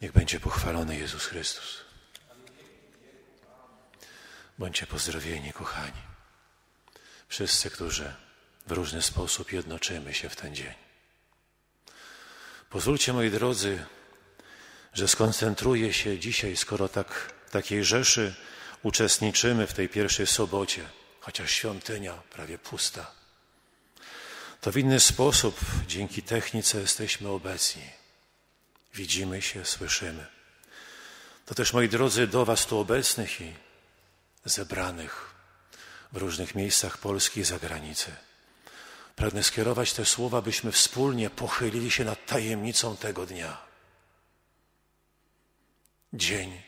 Niech będzie pochwalony Jezus Chrystus. Bądźcie pozdrowieni, kochani. Wszyscy, którzy w różny sposób jednoczymy się w ten dzień. Pozwólcie, moi drodzy, że skoncentruję się dzisiaj, skoro tak, takiej rzeszy uczestniczymy w tej pierwszej sobocie, chociaż świątynia prawie pusta. To w inny sposób dzięki technice jesteśmy obecni widzimy się, słyszymy. To też, moi drodzy, do Was tu obecnych i zebranych w różnych miejscach Polski i zagranicy. Pragnę skierować te słowa, byśmy wspólnie pochylili się nad tajemnicą tego dnia. Dzień,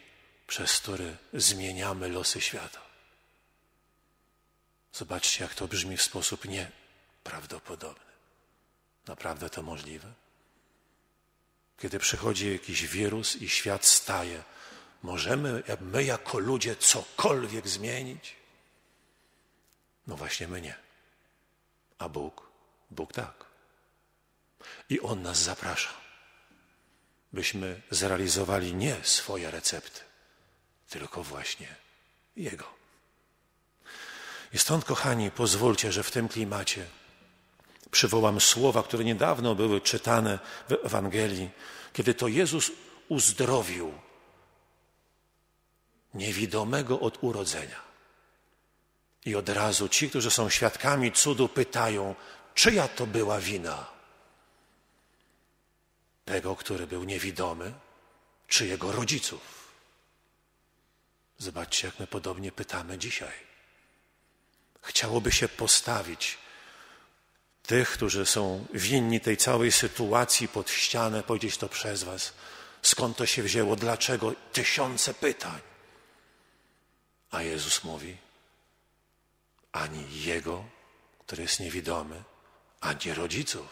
przez który zmieniamy losy świata. Zobaczcie, jak to brzmi w sposób nieprawdopodobny. Naprawdę to możliwe? Kiedy przychodzi jakiś wirus i świat staje, możemy my jako ludzie cokolwiek zmienić? No właśnie my nie. A Bóg? Bóg tak. I On nas zaprasza, byśmy zrealizowali nie swoje recepty, tylko właśnie Jego. I stąd, kochani, pozwólcie, że w tym klimacie Przywołam słowa, które niedawno były czytane w Ewangelii, kiedy to Jezus uzdrowił niewidomego od urodzenia. I od razu ci, którzy są świadkami cudu, pytają, czyja to była wina? Tego, który był niewidomy, czy jego rodziców? Zobaczcie, jak my podobnie pytamy dzisiaj. Chciałoby się postawić tych, którzy są winni tej całej sytuacji pod ścianę, powiedzieć to przez Was. Skąd to się wzięło? Dlaczego? Tysiące pytań. A Jezus mówi: Ani Jego, który jest niewidomy, ani rodziców.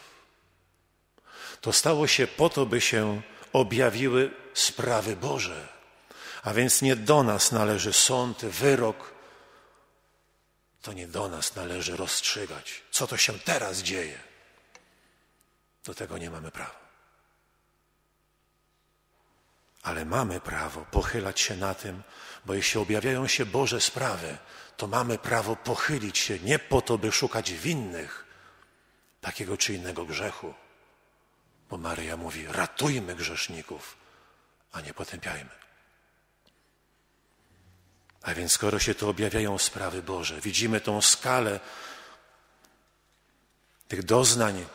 To stało się po to, by się objawiły sprawy Boże. A więc nie do nas należy sąd, wyrok, to nie do nas należy rozstrzygać, co to się teraz dzieje. Do tego nie mamy prawa. Ale mamy prawo pochylać się na tym, bo jeśli objawiają się Boże sprawy, to mamy prawo pochylić się nie po to, by szukać winnych takiego czy innego grzechu. Bo Maryja mówi: ratujmy grzeszników, a nie potępiajmy. A więc skoro się tu objawiają sprawy Boże, widzimy tą skalę tych doznań,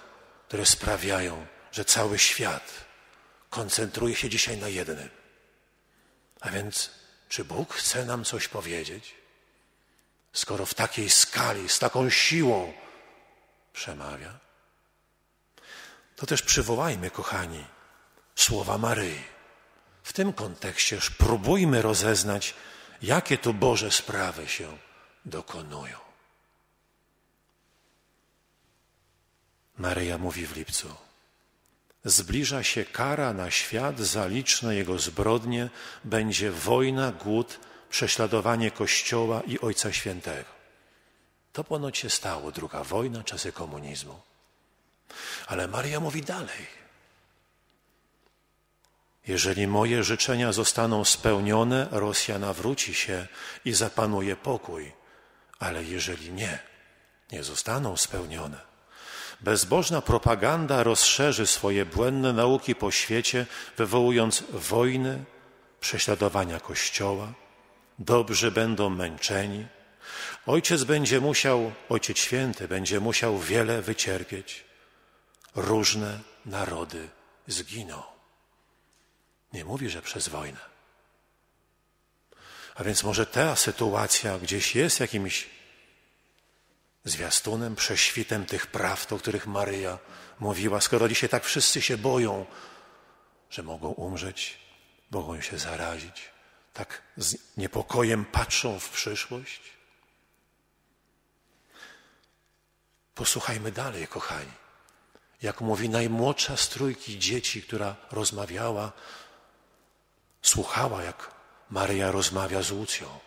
które sprawiają, że cały świat koncentruje się dzisiaj na jednym. A więc, czy Bóg chce nam coś powiedzieć, skoro w takiej skali, z taką siłą przemawia? To też przywołajmy, kochani, słowa Maryi. W tym kontekście próbujmy rozeznać, jakie to Boże sprawy się dokonują. Maryja mówi w lipcu: Zbliża się kara na świat za liczne jego zbrodnie, będzie wojna, głód, prześladowanie Kościoła i Ojca Świętego. To ponoć się stało, druga wojna, czasy komunizmu. Ale Maria mówi dalej. Jeżeli moje życzenia zostaną spełnione, Rosja nawróci się i zapanuje pokój, ale jeżeli nie, nie zostaną spełnione. Bezbożna propaganda rozszerzy swoje błędne nauki po świecie, wywołując wojny, prześladowania Kościoła. Dobrzy będą męczeni. Ojciec będzie musiał, Ojciec Święty będzie musiał wiele wycierpieć. Różne narody zginą. Nie mówi, że przez wojnę. A więc może ta sytuacja gdzieś jest jakimś zwiastunem, prześwitem tych prawd, o których Maryja mówiła, skoro dzisiaj tak wszyscy się boją, że mogą umrzeć, mogą się zarazić, tak z niepokojem patrzą w przyszłość. Posłuchajmy dalej, kochani, jak mówi najmłodsza z trójki dzieci, która rozmawiała słuchała, jak Maryja rozmawia z Łucją.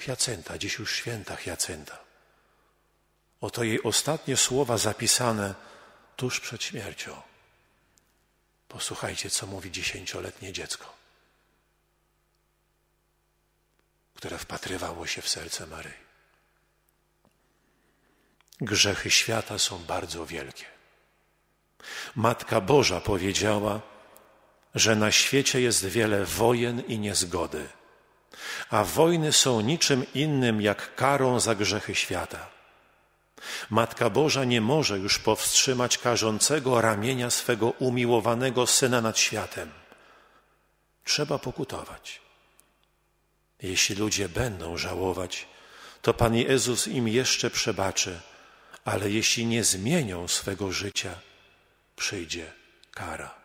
Hiacenta, dziś już święta Hiacenta. Oto jej ostatnie słowa zapisane tuż przed śmiercią. Posłuchajcie, co mówi dziesięcioletnie dziecko, które wpatrywało się w serce Maryi. Grzechy świata są bardzo wielkie. Matka Boża powiedziała, że na świecie jest wiele wojen i niezgody, a wojny są niczym innym jak karą za grzechy świata. Matka Boża nie może już powstrzymać karzącego ramienia swego umiłowanego syna nad światem. Trzeba pokutować. Jeśli ludzie będą żałować, to Pan Jezus im jeszcze przebaczy, ale jeśli nie zmienią swego życia, przyjdzie kara.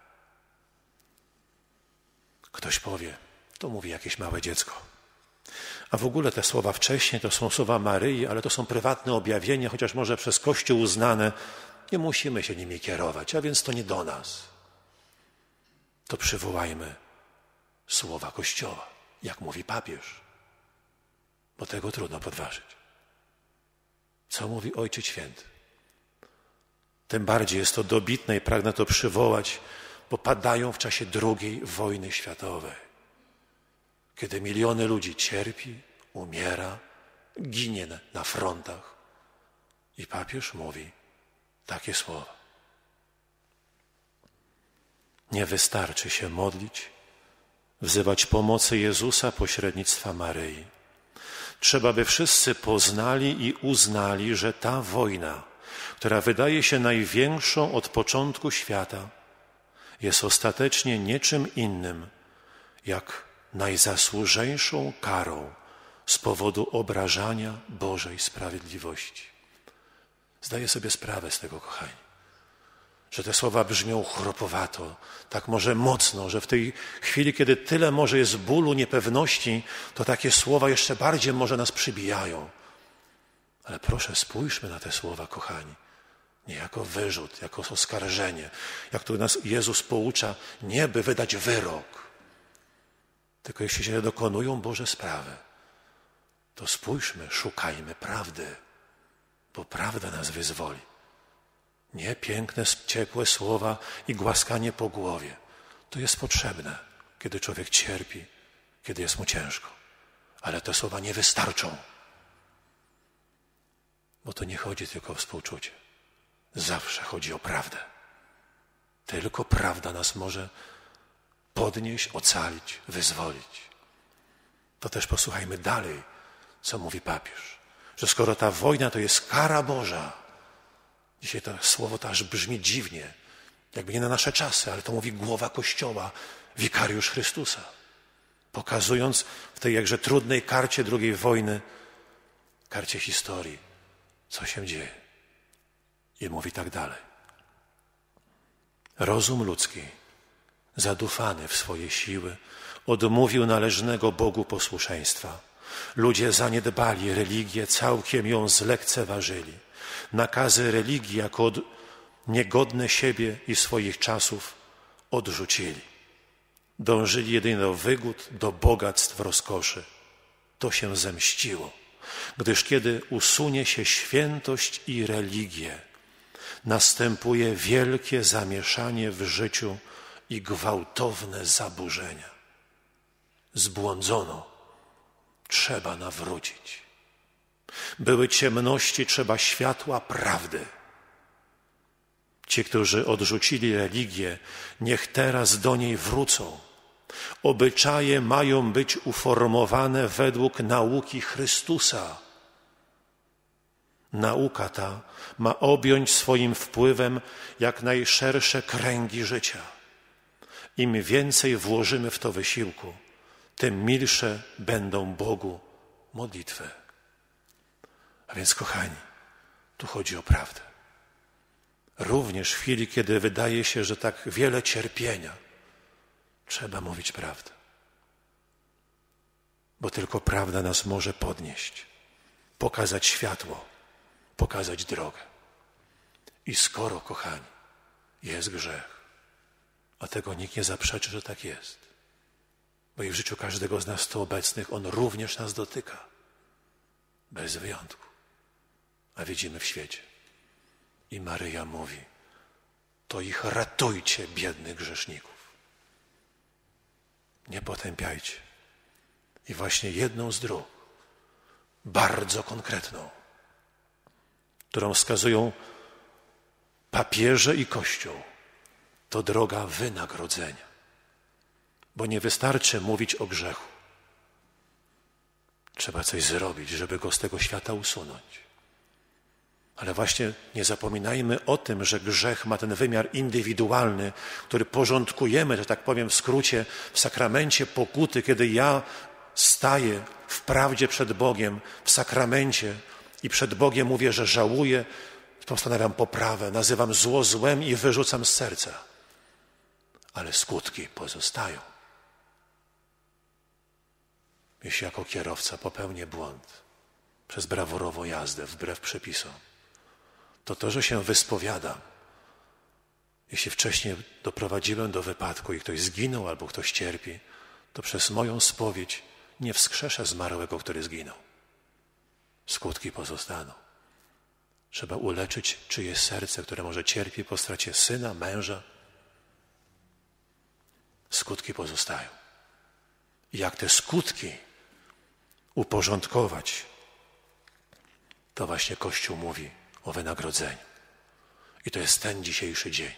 Ktoś powie, to mówi jakieś małe dziecko. A w ogóle te słowa wcześniej to są słowa Maryi, ale to są prywatne objawienia, chociaż może przez Kościół uznane. Nie musimy się nimi kierować, a więc to nie do nas. To przywołajmy słowa Kościoła, jak mówi papież, bo tego trudno podważyć. Co mówi Ojciec Święty? Tym bardziej jest to dobitne i pragnę to przywołać popadają w czasie II wojny światowej, kiedy miliony ludzi cierpi, umiera, ginie na frontach. I papież mówi takie słowa. Nie wystarczy się modlić, wzywać pomocy Jezusa pośrednictwa Maryi. Trzeba, by wszyscy poznali i uznali, że ta wojna, która wydaje się największą od początku świata, jest ostatecznie niczym innym, jak najzasłużejszą karą z powodu obrażania Bożej sprawiedliwości. Zdaję sobie sprawę z tego, kochani, że te słowa brzmią chropowato, tak może mocno, że w tej chwili, kiedy tyle może jest bólu, niepewności, to takie słowa jeszcze bardziej może nas przybijają. Ale proszę, spójrzmy na te słowa, kochani. Nie jako wyrzut, jako oskarżenie, jak tu nas Jezus poucza, nie by wydać wyrok. Tylko jeśli się dokonują Boże sprawy, to spójrzmy, szukajmy prawdy, bo prawda nas wyzwoli. Nie piękne, ciepłe słowa i głaskanie po głowie. To jest potrzebne, kiedy człowiek cierpi, kiedy jest mu ciężko. Ale te słowa nie wystarczą, bo to nie chodzi tylko o współczucie zawsze chodzi o prawdę. Tylko prawda nas może podnieść, ocalić, wyzwolić. To też posłuchajmy dalej, co mówi papież, że skoro ta wojna to jest kara Boża, dzisiaj to słowo to aż brzmi dziwnie, jakby nie na nasze czasy, ale to mówi głowa Kościoła, wikariusz Chrystusa, pokazując w tej jakże trudnej karcie drugiej wojny, karcie historii, co się dzieje. I mówi tak dalej. Rozum ludzki, zadufany w swoje siły, odmówił należnego Bogu posłuszeństwa. Ludzie zaniedbali religię, całkiem ją zlekceważyli. Nakazy religii jako od... niegodne siebie i swoich czasów odrzucili. Dążyli jedynie do wygód, do bogactw rozkoszy. To się zemściło, gdyż kiedy usunie się świętość i religię, następuje wielkie zamieszanie w życiu i gwałtowne zaburzenia. Zbłądzono, trzeba nawrócić. Były ciemności, trzeba światła prawdy. Ci, którzy odrzucili religię, niech teraz do niej wrócą. Obyczaje mają być uformowane według nauki Chrystusa Nauka ta ma objąć swoim wpływem jak najszersze kręgi życia. Im więcej włożymy w to wysiłku, tym milsze będą Bogu modlitwy. A więc, kochani, tu chodzi o prawdę. Również w chwili, kiedy wydaje się, że tak wiele cierpienia, trzeba mówić prawdę. Bo tylko prawda nas może podnieść, pokazać światło pokazać drogę. I skoro, kochani, jest grzech, a tego nikt nie zaprzeczy, że tak jest, bo i w życiu każdego z nas tu obecnych on również nas dotyka, bez wyjątku, a widzimy w świecie. I Maryja mówi, to ich ratujcie, biednych grzeszników. Nie potępiajcie. I właśnie jedną z dróg, bardzo konkretną, którą wskazują papieże i Kościół, to droga wynagrodzenia. Bo nie wystarczy mówić o grzechu. Trzeba coś zrobić, żeby go z tego świata usunąć. Ale właśnie nie zapominajmy o tym, że grzech ma ten wymiar indywidualny, który porządkujemy, że tak powiem w skrócie, w sakramencie pokuty, kiedy ja staję w prawdzie przed Bogiem, w sakramencie, i przed Bogiem mówię, że żałuję, postanawiam poprawę, nazywam zło złem i wyrzucam z serca. Ale skutki pozostają. Jeśli jako kierowca popełnię błąd przez braworową jazdę wbrew przepisom, to to, że się wyspowiadam, jeśli wcześniej doprowadziłem do wypadku i ktoś zginął albo ktoś cierpi, to przez moją spowiedź nie wskrzeszę zmarłego, który zginął skutki pozostaną. Trzeba uleczyć czyjeś serce, które może cierpi po stracie syna, męża. Skutki pozostają. Jak te skutki uporządkować, to właśnie Kościół mówi o wynagrodzeniu. I to jest ten dzisiejszy dzień.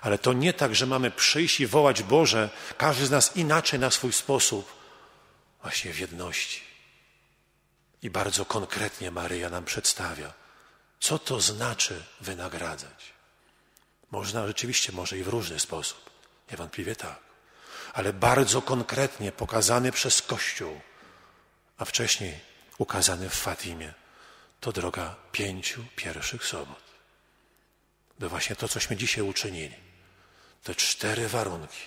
Ale to nie tak, że mamy przyjść i wołać Boże, każdy z nas inaczej na swój sposób, właśnie w jedności i bardzo konkretnie Maryja nam przedstawia, co to znaczy wynagradzać. Można rzeczywiście, może i w różny sposób, niewątpliwie tak, ale bardzo konkretnie pokazany przez Kościół, a wcześniej ukazany w Fatimie, to droga pięciu pierwszych sobot. To właśnie to, cośmy dzisiaj uczynili. Te cztery warunki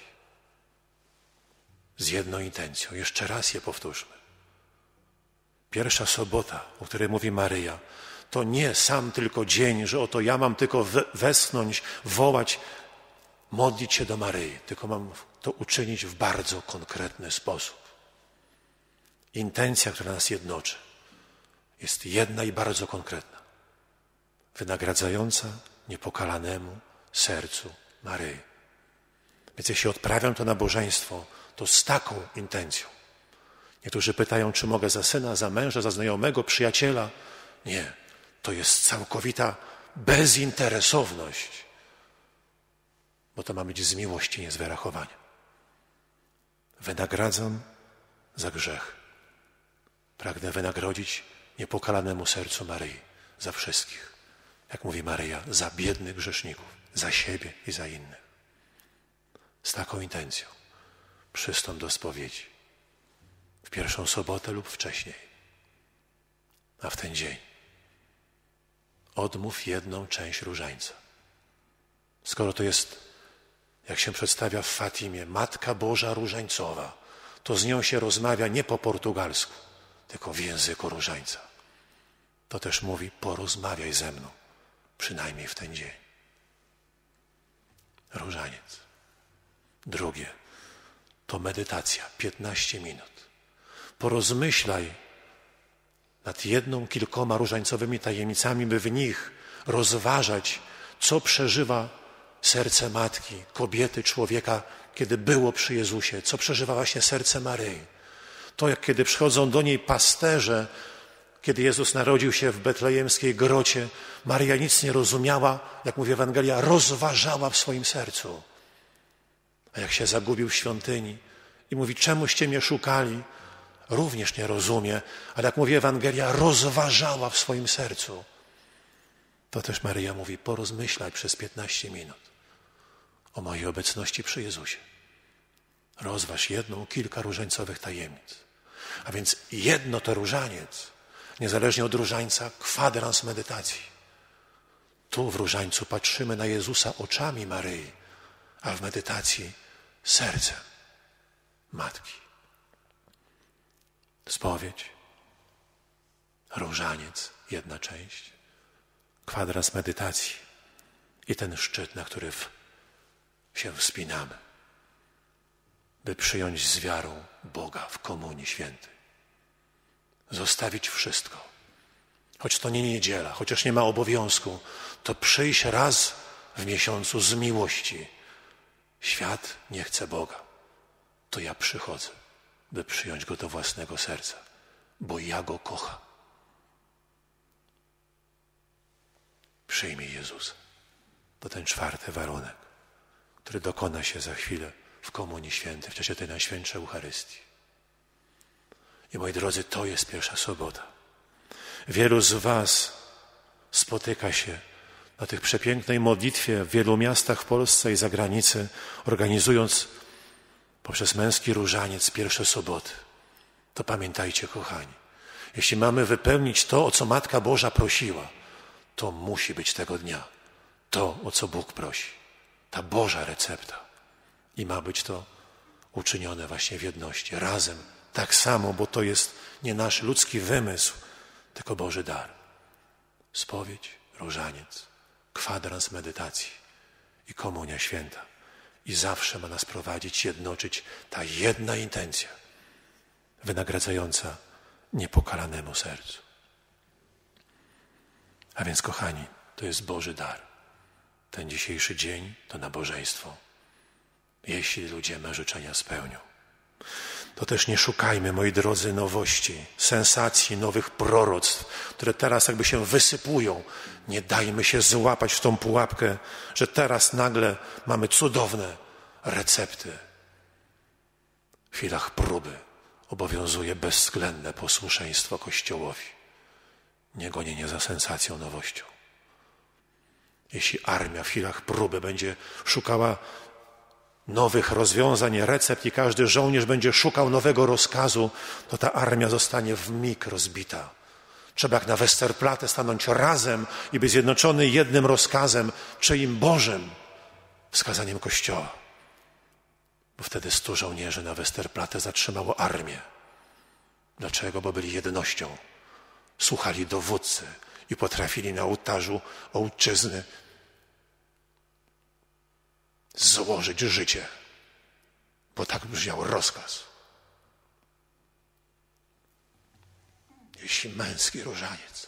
z jedną intencją. Jeszcze raz je powtórzmy. Pierwsza sobota, o której mówi Maryja, to nie sam tylko dzień, że oto ja mam tylko westchnąć, wołać, modlić się do Maryi, tylko mam to uczynić w bardzo konkretny sposób. Intencja, która nas jednoczy, jest jedna i bardzo konkretna. Wynagradzająca niepokalanemu sercu Maryi. Więc jeśli odprawiam to nabożeństwo, to z taką intencją. Niektórzy pytają, czy mogę za syna, za męża, za znajomego, przyjaciela. Nie, to jest całkowita bezinteresowność, bo to ma być z miłości, nie z wyrachowania. Wynagradzam za grzech. Pragnę wynagrodzić niepokalanemu sercu Maryi za wszystkich, jak mówi Maryja, za biednych grzeszników, za siebie i za innych. Z taką intencją przystąp do spowiedzi w pierwszą sobotę lub wcześniej, a w ten dzień odmów jedną część różańca. Skoro to jest, jak się przedstawia w Fatimie, Matka Boża Różańcowa, to z nią się rozmawia nie po portugalsku, tylko w języku różańca. To też mówi: porozmawiaj ze mną, przynajmniej w ten dzień. Różaniec. Drugie to medytacja 15 minut. Porozmyślaj nad jedną, kilkoma różańcowymi tajemnicami, by w nich rozważać, co przeżywa serce matki, kobiety, człowieka, kiedy było przy Jezusie, co przeżywa właśnie serce Maryi. To, jak kiedy przychodzą do niej pasterze, kiedy Jezus narodził się w betlejemskiej grocie, Maria nic nie rozumiała, jak mówi Ewangelia, rozważała w swoim sercu. A jak się zagubił w świątyni i mówi, czemuście mnie szukali, również nie rozumie, ale jak mówi Ewangelia, rozważała w swoim sercu. To też Maryja mówi, porozmyślaj przez 15 minut o mojej obecności przy Jezusie. Rozważ jedną, kilka różańcowych tajemnic. A więc jedno to różaniec, niezależnie od różańca, kwadrans medytacji. Tu w różańcu patrzymy na Jezusa oczami Maryi, a w medytacji sercem Matki. Spowiedź, różaniec, jedna część, kwadrans medytacji i ten szczyt, na który się wspinamy, by przyjąć z wiarą Boga w Komunii Świętej. Zostawić wszystko. Choć to nie niedziela, chociaż nie ma obowiązku, to przyjść raz w miesiącu z miłości. Świat nie chce Boga, to ja przychodzę by przyjąć go do własnego serca, bo ja go kocham. Przyjmij Jezusa. To ten czwarty warunek, który dokona się za chwilę w Komunii Świętej, w czasie tej Najświętszej Eucharystii. I moi drodzy, to jest pierwsza sobota. Wielu z Was spotyka się na tych przepięknej modlitwie w wielu miastach w Polsce i za granicą, organizując poprzez męski różaniec pierwsze soboty. To pamiętajcie, kochani. Jeśli mamy wypełnić to, o co Matka Boża prosiła, to musi być tego dnia. To, o co Bóg prosi. Ta Boża recepta. I ma być to uczynione właśnie w jedności, razem, tak samo, bo to jest nie nasz ludzki wymysł, tylko Boży dar. Spowiedź, różaniec, kwadrans medytacji i komunia święta i zawsze ma nas prowadzić, jednoczyć ta jedna intencja wynagradzająca niepokalanemu sercu. A więc, kochani, to jest Boży dar. Ten dzisiejszy dzień to nabożeństwo, jeśli ludzie me życzenia spełnią to też nie szukajmy, moi drodzy, nowości, sensacji, nowych proroctw, które teraz jakby się wysypują. Nie dajmy się złapać w tą pułapkę, że teraz nagle mamy cudowne recepty. W chwilach próby obowiązuje bezwzględne posłuszeństwo Kościołowi. Nie gonienie za sensacją, nowością. Jeśli armia w chwilach próby będzie szukała nowych rozwiązań, recept i każdy żołnierz będzie szukał nowego rozkazu, to ta armia zostanie w mig rozbita. Trzeba jak na Westerplatte stanąć razem i być zjednoczony jednym rozkazem, czyim Bożym, wskazaniem Kościoła. Bo wtedy stu żołnierzy na Westerplatte zatrzymało armię. Dlaczego? Bo byli jednością. Słuchali dowódcy i potrafili na ołtarzu ojczyzny złożyć życie, bo tak brzmiał rozkaz. Jeśli męski różaniec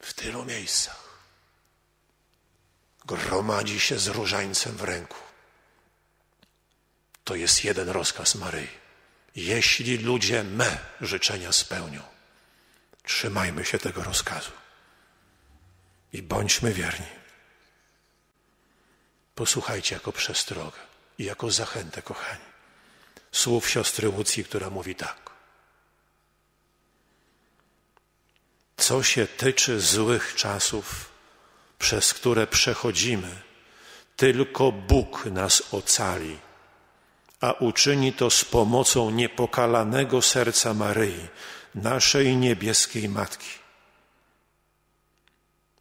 w tylu miejscach gromadzi się z różańcem w ręku, to jest jeden rozkaz Maryi. Jeśli ludzie me życzenia spełnią, trzymajmy się tego rozkazu i bądźmy wierni. Posłuchajcie jako przestrogę i jako zachętę, kochani, słów siostry Łucji, która mówi tak. Co się tyczy złych czasów, przez które przechodzimy, tylko Bóg nas ocali, a uczyni to z pomocą niepokalanego serca Maryi, naszej niebieskiej Matki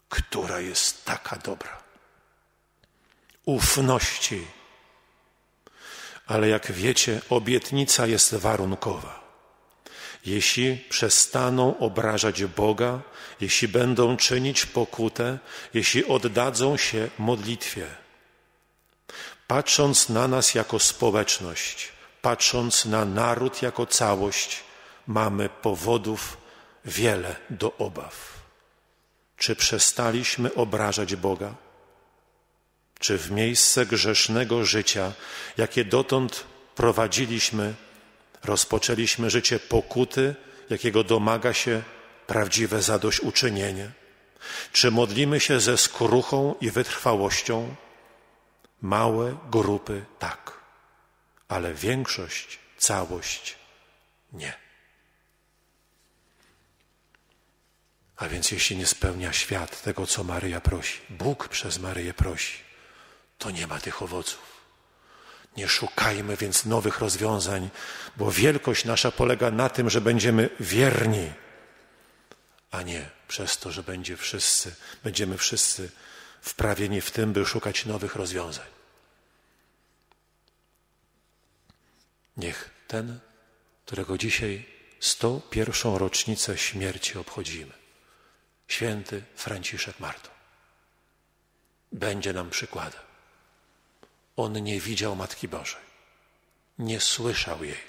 która jest taka dobra. Ufności. Ale jak wiecie, obietnica jest warunkowa. Jeśli przestaną obrażać Boga, jeśli będą czynić pokutę, jeśli oddadzą się modlitwie, patrząc na nas jako społeczność, patrząc na naród jako całość, mamy powodów wiele do obaw. Czy przestaliśmy obrażać Boga? Czy w miejsce grzesznego życia, jakie dotąd prowadziliśmy, rozpoczęliśmy życie pokuty, jakiego domaga się prawdziwe zadośćuczynienie? Czy modlimy się ze skruchą i wytrwałością? Małe grupy tak, ale większość, całość nie. A więc jeśli nie spełnia świat tego, co Maryja prosi, Bóg przez Maryję prosi, to nie ma tych owoców. Nie szukajmy więc nowych rozwiązań, bo wielkość nasza polega na tym, że będziemy wierni, a nie przez to, że będzie wszyscy, będziemy wszyscy wprawieni w tym, by szukać nowych rozwiązań. Niech ten, którego dzisiaj 101. rocznicę śmierci obchodzimy, święty Franciszek Marto. Będzie nam przykładem. On nie widział Matki Bożej, nie słyszał jej,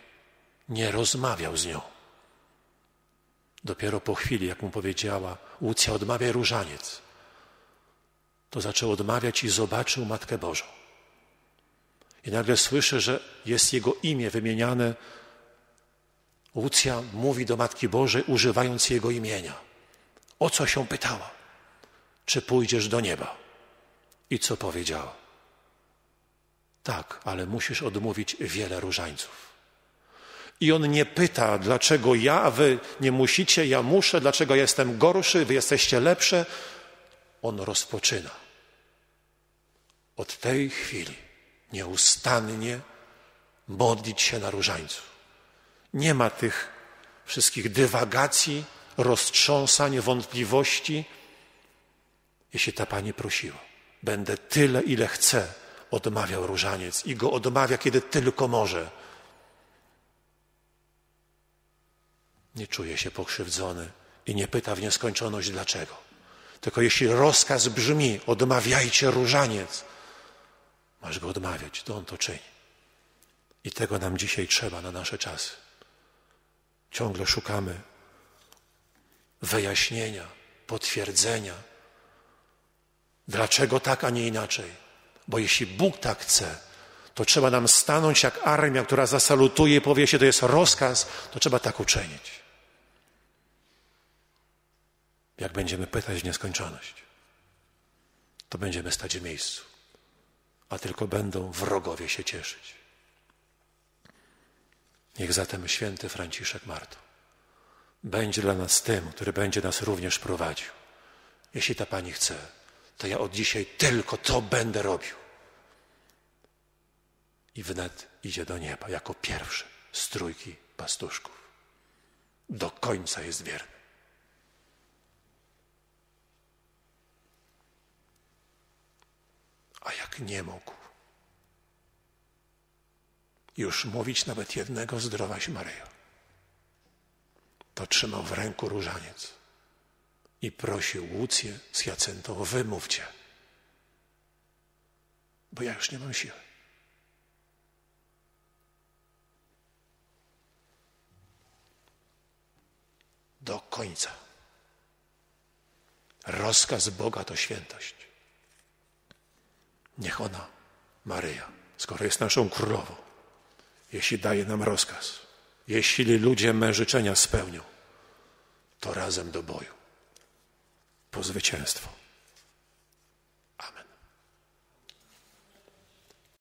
nie rozmawiał z nią. Dopiero po chwili, jak mu powiedziała, Łucja odmawia różaniec, to zaczął odmawiać i zobaczył Matkę Bożą. I nagle słyszę, że jest jego imię wymieniane. Łucja mówi do Matki Bożej, używając jego imienia. O co się pytała? Czy pójdziesz do nieba? I co powiedziała? Tak, ale musisz odmówić wiele różańców. I on nie pyta, dlaczego ja, a wy nie musicie, ja muszę, dlaczego jestem gorszy, wy jesteście lepsze. On rozpoczyna. Od tej chwili nieustannie modlić się na różańcu. Nie ma tych wszystkich dywagacji, roztrząsań, wątpliwości. Jeśli ta pani prosiła, będę tyle, ile chcę, odmawiał różaniec i go odmawia, kiedy tylko może. Nie czuje się pokrzywdzony i nie pyta w nieskończoność dlaczego. Tylko jeśli rozkaz brzmi, odmawiajcie różaniec, masz go odmawiać, to on to czyni. I tego nam dzisiaj trzeba na nasze czasy. Ciągle szukamy wyjaśnienia, potwierdzenia, dlaczego tak, a nie inaczej. Bo jeśli Bóg tak chce, to trzeba nam stanąć jak armia, która zasalutuje i powie się, to jest rozkaz, to trzeba tak uczynić. Jak będziemy pytać w nieskończoność, to będziemy stać w miejscu, a tylko będą wrogowie się cieszyć. Niech zatem święty Franciszek Marto będzie dla nas tym, który będzie nas również prowadził. Jeśli ta Pani chce, to ja od dzisiaj tylko to będę robił. I wnet idzie do nieba jako pierwszy z trójki pastuszków. Do końca jest wierny. A jak nie mógł już mówić nawet jednego zdrowaś Maryjo to trzymał w ręku różaniec i prosił Łucję z Jacyntą, wymówcie, bo ja już nie mam siły. Do końca. Rozkaz Boga to świętość. Niech ona, Maryja, skoro jest naszą królową, jeśli daje nam rozkaz, jeśli ludzie me życzenia spełnią, to razem do boju po zwycięstwo.